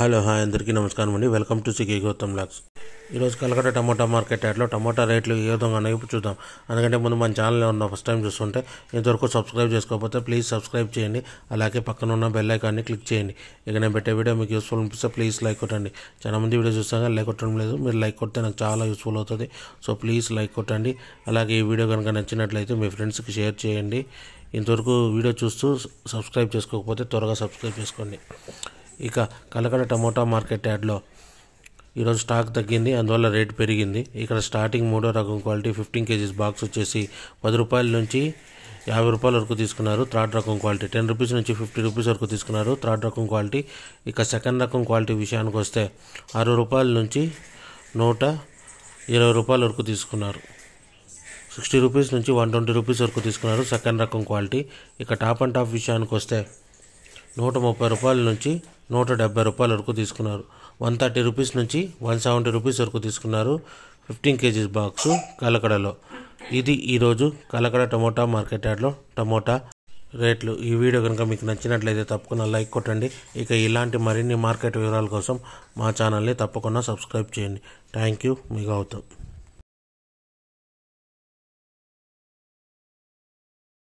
hello hi అందరికీ నమస్కారం అండి వెల్కమ్ టు సికి గౌతమ్ లాక్స్ ఈరోజు కలకట్ట టమోటా మార్కెట్ యాడ్లో టమోటా రేట్లు ఏ విధంగా నైపు చూద్దాం అందుకంటే ముందు మన ఛానల్ ఉన్న ఫస్ట్ టైం చూస్తుంటే ఇంతవరకు సబ్స్క్రైబ్ చేసుకోకపోతే ప్లీజ్ సబ్స్క్రైబ్ చేయండి అలాగే పక్కన ఉన్న బెల్ ఐకాన్ని క్లిక్ చేయండి ఇక నేను పెట్టే వీడియో మీకు యూస్ఫుల్ అనిపిస్తే ప్లీజ్ లైక్ కొట్టండి చాలా మంది వీడియో చూస్తాగా లైక్ కొట్టడం లేదు మీరు లైక్ కొడితే నాకు చాలా యూస్ఫుల్ అవుతుంది సో ప్లీజ్ లైక్ కొట్టండి అలాగే ఈ వీడియో కనుక నచ్చినట్లయితే మీ ఫ్రెండ్స్కి షేర్ చేయండి ఇంతవరకు వీడియో చూస్తూ సబ్స్క్రైబ్ చేసుకోకపోతే త్వరగా సబ్స్క్రైబ్ చేసుకోండి ఇక కలకడ టమోటా మార్కెట్ యార్డ్లో ఈరోజు స్టాక్ తగ్గింది అందువల్ల రేటు పెరిగింది ఇక్కడ స్టార్టింగ్ మూడో రకం క్వాలిటీ ఫిఫ్టీన్ కేజీస్ బాక్స్ వచ్చేసి పది రూపాయల నుంచి యాభై రూపాయల వరకు తీసుకున్నారు థర్డ్ రకం క్వాలిటీ టెన్ రూపీస్ నుంచి ఫిఫ్టీ రూపీస్ వరకు తీసుకున్నారు థర్డ్ రకం క్వాలిటీ ఇక సెకండ్ రకం క్వాలిటీ విషయానికి వస్తే అరవై రూపాయల నుంచి నూట ఇరవై రూపాయల వరకు తీసుకున్నారు సిక్స్టీ రూపీస్ నుంచి వన్ ట్వంటీ రూపీస్ వరకు తీసుకున్నారు సెకండ్ రకం క్వాలిటీ ఇక టాప్ అండ్ టాప్ విషయానికి వస్తే నూట ముప్పై రూపాయల నుంచి నూట డెబ్బై రూపాయల వరకు తీసుకున్నారు వన్ థర్టీ రూపీస్ నుంచి వన్ సెవెంటీ రూపీస్ వరకు తీసుకున్నారు ఫిఫ్టీన్ కేజీస్ బాక్స్ కలకడలో ఇది ఈరోజు కలకడ టమోటా మార్కెట్ యార్డ్లో టమోటా రేట్లు ఈ వీడియో కనుక మీకు నచ్చినట్లయితే తప్పకుండా లైక్ కొట్టండి ఇక ఇలాంటి మరిన్ని మార్కెట్ వివరాల కోసం మా ఛానల్ని తప్పకుండా సబ్స్క్రైబ్ చేయండి థ్యాంక్ యూ మీ గౌతమ్